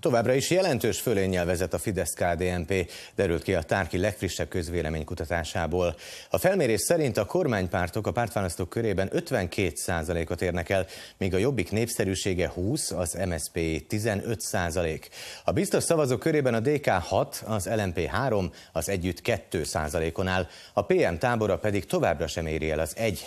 Továbbra is jelentős fölénnyel vezet a fidesz KDNP, derült ki a tárki legfrissebb közvéleménykutatásából. A felmérés szerint a kormánypártok a pártválasztók körében 52 ot érnek el, míg a Jobbik népszerűsége 20, az MSZP 15 százalék. A biztos szavazók körében a DK 6, az LMP 3, az együtt 2 százalékon áll, a PM tábora pedig továbbra sem éri el az 1